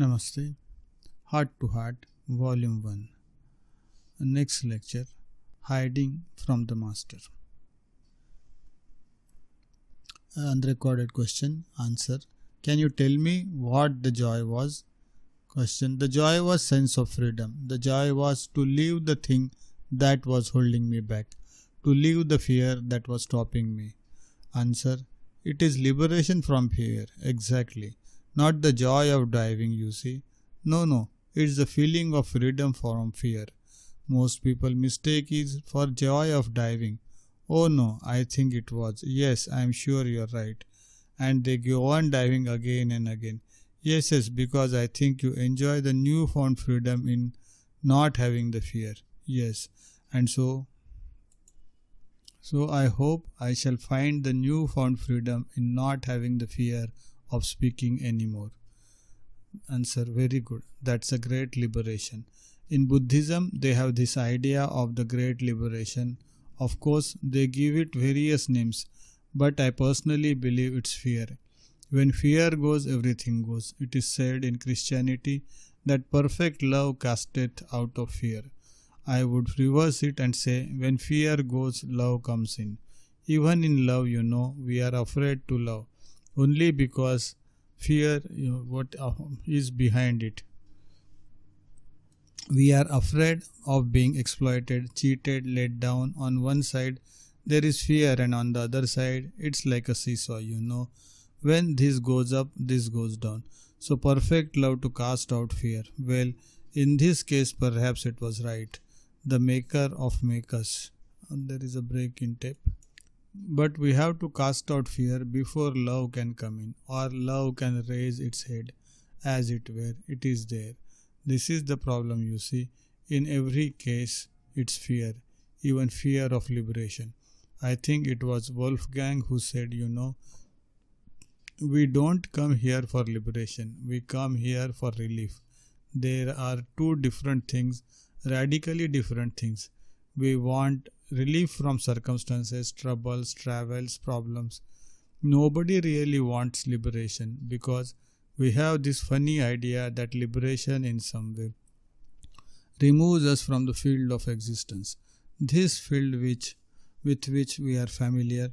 Namaste. Heart to Heart, Volume 1. Next lecture Hiding from the Master. Unrecorded question. Answer Can you tell me what the joy was? Question The joy was sense of freedom. The joy was to leave the thing that was holding me back, to leave the fear that was stopping me. Answer It is liberation from fear. Exactly not the joy of diving, you see. No, no, it's the feeling of freedom from fear. Most people mistake it for joy of diving. Oh no, I think it was. Yes, I am sure you're right. And they go on diving again and again. Yes, yes, because I think you enjoy the newfound freedom in not having the fear. Yes, and so so I hope I shall find the newfound freedom in not having the fear of speaking anymore. Answer Very good. That's a great liberation. In Buddhism, they have this idea of the great liberation. Of course, they give it various names, but I personally believe it's fear. When fear goes, everything goes. It is said in Christianity that perfect love casteth out of fear. I would reverse it and say, when fear goes, love comes in. Even in love, you know, we are afraid to love only because fear you know, what uh, is behind it we are afraid of being exploited cheated let down on one side there is fear and on the other side it's like a seesaw you know when this goes up this goes down so perfect love to cast out fear well in this case perhaps it was right the maker of makers and there is a break in tape but we have to cast out fear before love can come in, or love can raise its head, as it were, it is there. This is the problem you see. In every case, it's fear, even fear of liberation. I think it was Wolfgang who said, you know, we don't come here for liberation, we come here for relief. There are two different things, radically different things. We want relief from circumstances, troubles, travels, problems. Nobody really wants liberation because we have this funny idea that liberation in some way removes us from the field of existence. This field which with which we are familiar,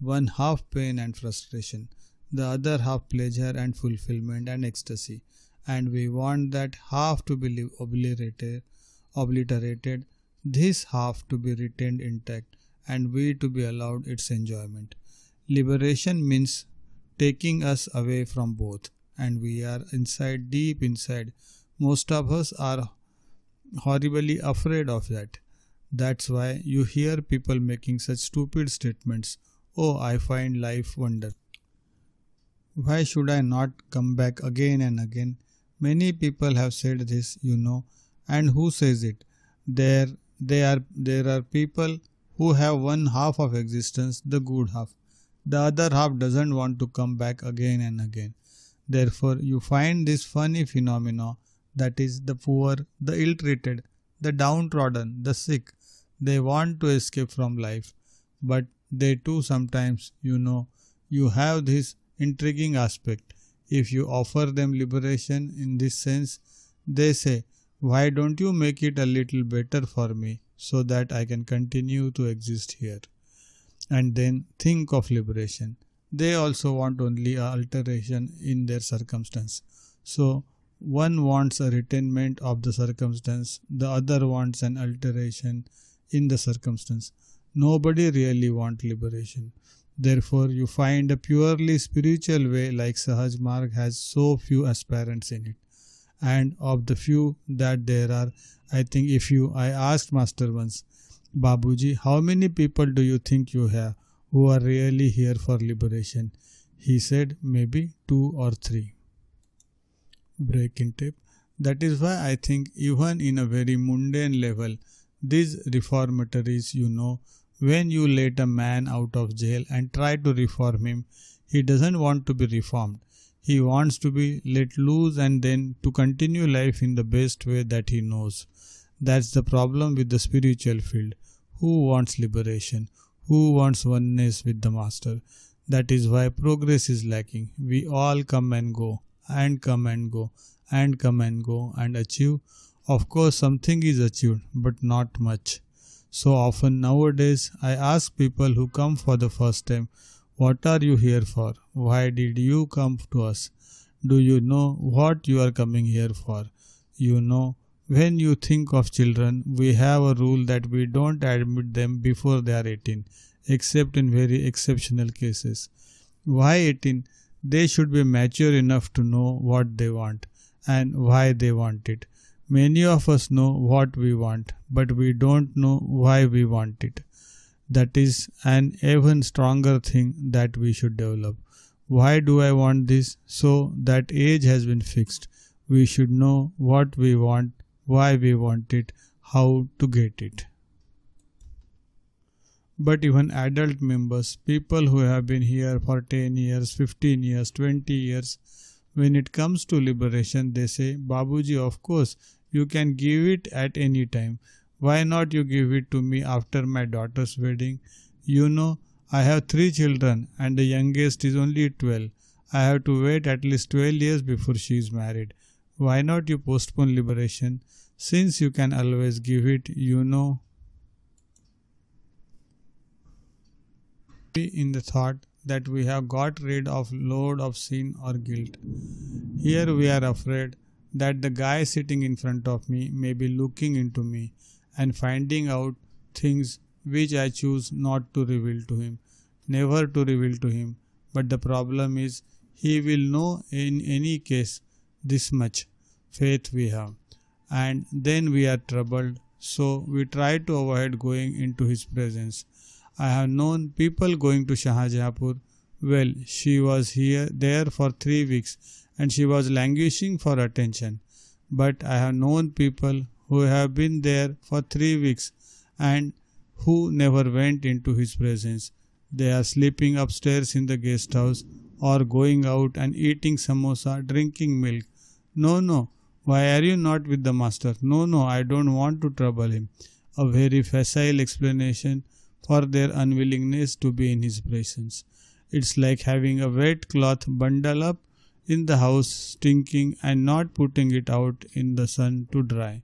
one half pain and frustration, the other half pleasure and fulfillment and ecstasy, and we want that half to be obliterated, obliterated this half to be retained intact and we to be allowed its enjoyment. Liberation means taking us away from both, and we are inside, deep inside. Most of us are horribly afraid of that. That's why you hear people making such stupid statements Oh, I find life wonder. Why should I not come back again and again? Many people have said this, you know, and who says it? There they are, there are people who have one half of existence, the good half. The other half doesn't want to come back again and again. Therefore, you find this funny phenomena that is, the poor, the ill treated, the downtrodden, the sick. They want to escape from life, but they too sometimes, you know, you have this intriguing aspect. If you offer them liberation in this sense, they say, why don't you make it a little better for me so that I can continue to exist here? And then think of liberation. They also want only alteration in their circumstance. So one wants a retainment of the circumstance, the other wants an alteration in the circumstance. Nobody really wants liberation. Therefore, you find a purely spiritual way like Sahaj Marg has so few aspirants in it and of the few that there are, I think if you, I asked Master once, Babuji, how many people do you think you have who are really here for liberation? He said, maybe two or three. Break in tape. That is why I think, even in a very mundane level, these reformatories, you know, when you let a man out of jail and try to reform him, he doesn't want to be reformed. He wants to be let loose and then to continue life in the best way that he knows. That's the problem with the spiritual field. Who wants liberation? Who wants oneness with the Master? That is why progress is lacking. We all come and go, and come and go, and come and go, and achieve. Of course, something is achieved, but not much. So often nowadays, I ask people who come for the first time, what are you here for? Why did you come to us? Do you know what you are coming here for? You know, when you think of children, we have a rule that we don't admit them before they are 18, except in very exceptional cases. Why 18? They should be mature enough to know what they want and why they want it. Many of us know what we want, but we don't know why we want it that is an even stronger thing that we should develop why do i want this so that age has been fixed we should know what we want why we want it how to get it but even adult members people who have been here for 10 years 15 years 20 years when it comes to liberation they say babuji of course you can give it at any time why not you give it to me after my daughter's wedding? You know, I have three children and the youngest is only 12. I have to wait at least 12 years before she is married. Why not you postpone liberation? Since you can always give it, you know. In the thought that we have got rid of load of sin or guilt. Here we are afraid that the guy sitting in front of me may be looking into me and finding out things which I choose not to reveal to him, never to reveal to him. But the problem is, he will know in any case this much faith we have, and then we are troubled. So we try to avoid going into his presence. I have known people going to Shahjahanpur. Well, she was here there for three weeks, and she was languishing for attention. But I have known people who have been there for three weeks and who never went into his presence. They are sleeping upstairs in the guest house or going out and eating samosa, drinking milk. No, no, why are you not with the master? No, no, I don't want to trouble him. A very facile explanation for their unwillingness to be in his presence. It's like having a wet cloth bundle up in the house, stinking, and not putting it out in the sun to dry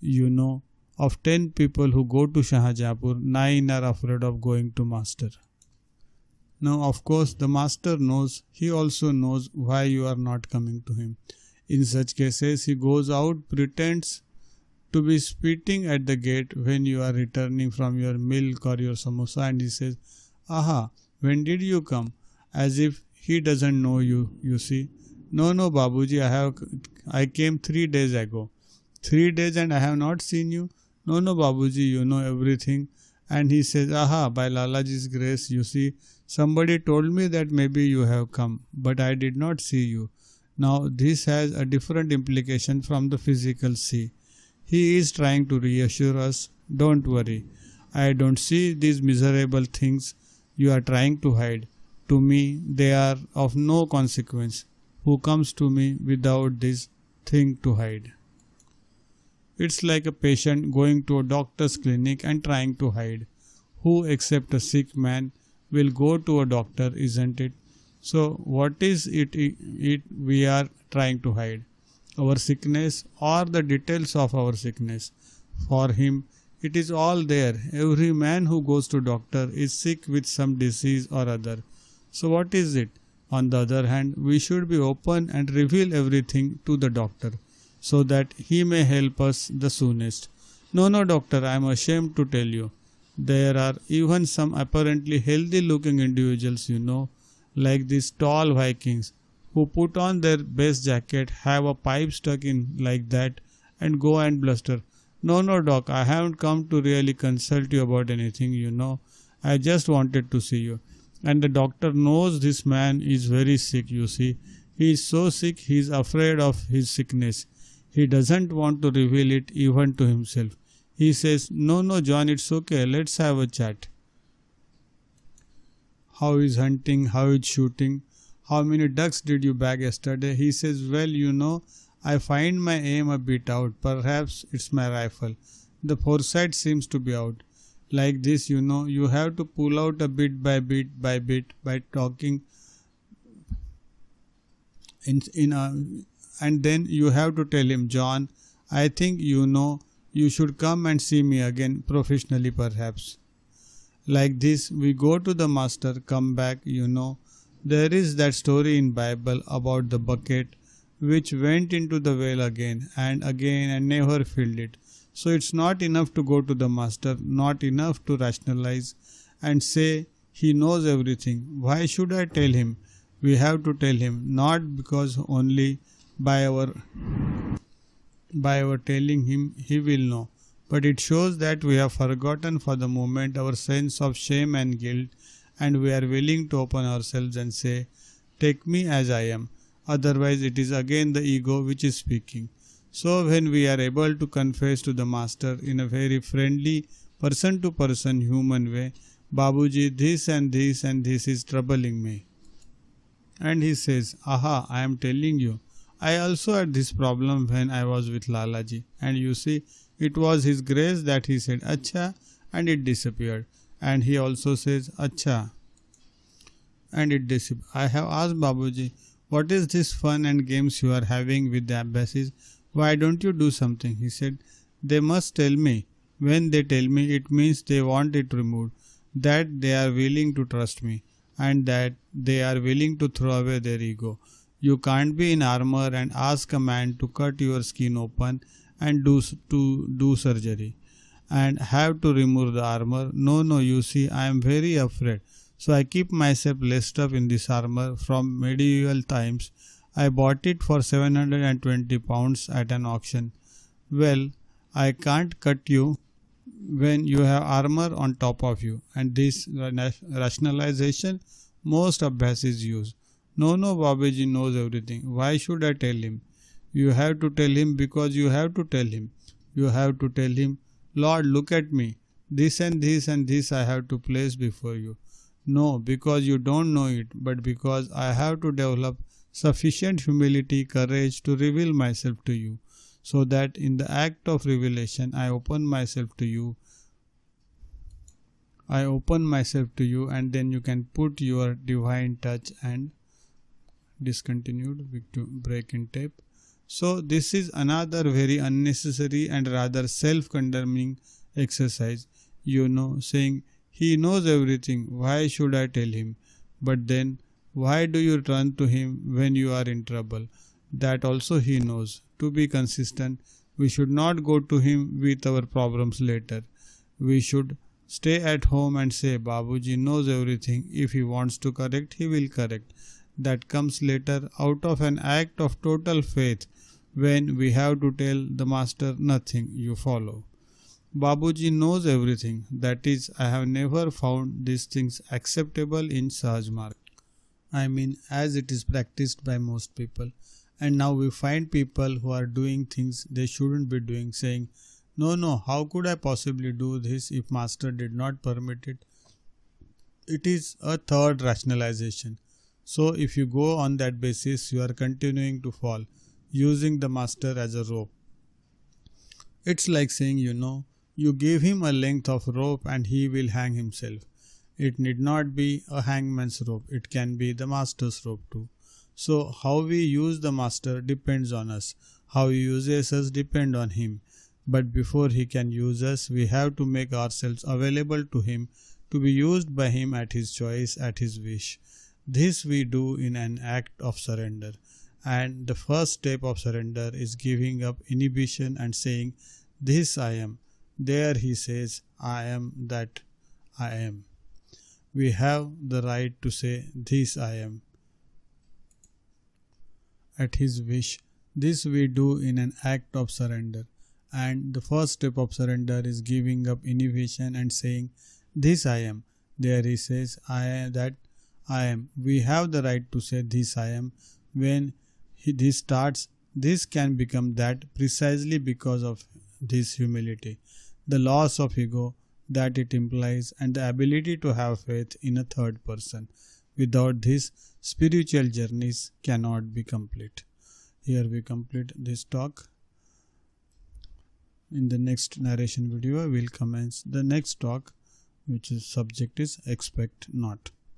you know of 10 people who go to Shahajapur, 9 are afraid of going to master. Now, of course, the master knows, he also knows why you are not coming to him. In such cases, he goes out, pretends to be spitting at the gate when you are returning from your milk or your samosa, and he says, Aha, when did you come? As if he doesn't know you, you see. No, no, Babuji, I have, I came three days ago. Three days and I have not seen you. No, no, Babuji, you know everything. And he says, Aha, by Lalaji's grace, you see, somebody told me that maybe you have come, but I did not see you. Now, this has a different implication from the physical see. He is trying to reassure us, don't worry. I don't see these miserable things you are trying to hide. To me, they are of no consequence. Who comes to me without this thing to hide? It's like a patient going to a doctor's clinic and trying to hide. Who except a sick man will go to a doctor, isn't it? So what is it, it we are trying to hide? Our sickness or the details of our sickness? For him, it is all there. Every man who goes to doctor is sick with some disease or other. So what is it? On the other hand, we should be open and reveal everything to the doctor so that he may help us the soonest. No, no, doctor, I am ashamed to tell you. There are even some apparently healthy looking individuals, you know, like these tall Vikings who put on their best jacket, have a pipe stuck in like that, and go and bluster. No, no, doc, I haven't come to really consult you about anything, you know. I just wanted to see you. And the doctor knows this man is very sick, you see. He is so sick he is afraid of his sickness. He doesn't want to reveal it even to himself. He says, No, no, John, it's okay. Let's have a chat. How is hunting? How is shooting? How many ducks did you bag yesterday? He says, Well, you know, I find my aim a bit out. Perhaps it's my rifle. The foresight seems to be out. Like this, you know, you have to pull out a bit by bit by bit by talking in in a and then you have to tell him, John, I think you know you should come and see me again professionally perhaps. Like this, we go to the master, come back, you know. There is that story in Bible about the bucket which went into the well again and again and never filled it. So it's not enough to go to the master, not enough to rationalize and say he knows everything. Why should I tell him? We have to tell him, not because only by our by our telling him he will know but it shows that we have forgotten for the moment our sense of shame and guilt and we are willing to open ourselves and say take me as i am otherwise it is again the ego which is speaking so when we are able to confess to the master in a very friendly person to person human way babuji this and this and this is troubling me and he says aha i am telling you I also had this problem when I was with Lalaji. And you see, it was his grace that he said Acha and it disappeared. And he also says Acha and it disappeared. I have asked Babuji, what is this fun and games you are having with the Abbasis? Why don't you do something? He said, they must tell me. When they tell me, it means they want it removed, that they are willing to trust me, and that they are willing to throw away their ego. You can't be in armor and ask a man to cut your skin open and do to do surgery and have to remove the armor. No, no, you see, I am very afraid. So I keep myself laced up in this armor from medieval times. I bought it for 720 pounds at an auction. Well, I can't cut you when you have armor on top of you. And this rationalization most of is used. No, no, Babaji knows everything. Why should I tell him? You have to tell him because you have to tell him. You have to tell him, Lord, look at me. This and this and this I have to place before you. No, because you don't know it, but because I have to develop sufficient humility, courage to reveal myself to you, so that in the act of revelation I open myself to you. I open myself to you, and then you can put your divine touch and discontinued break in tape so this is another very unnecessary and rather self-condemning exercise you know saying he knows everything why should i tell him but then why do you run to him when you are in trouble that also he knows to be consistent we should not go to him with our problems later we should stay at home and say babuji knows everything if he wants to correct he will correct that comes later out of an act of total faith when we have to tell the master nothing you follow. Babuji knows everything, that is, I have never found these things acceptable in Sahaj Mark. I mean, as it is practiced by most people. And now we find people who are doing things they shouldn't be doing, saying, No, no, how could I possibly do this if Master did not permit it? It is a third rationalization so if you go on that basis, you are continuing to fall using the master as a rope. It's like saying, you know, you gave him a length of rope and he will hang himself. It need not be a hangman's rope, it can be the master's rope too. So how we use the master depends on us. How he uses us depend on him. But before he can use us, we have to make ourselves available to him to be used by him at his choice, at his wish. This we do in an act of surrender. And the first step of surrender is giving up inhibition and saying, This I am. There he says, I am that I am. We have the right to say, This I am. At his wish, this we do in an act of surrender. And the first step of surrender is giving up inhibition and saying, This I am. There he says, I am that I am. We have the right to say this I am. When he, this starts, this can become that precisely because of this humility, the loss of ego that it implies, and the ability to have faith in a third person. Without this, spiritual journeys cannot be complete. Here we complete this talk. In the next narration video, we'll commence the next talk, which is subject is expect not.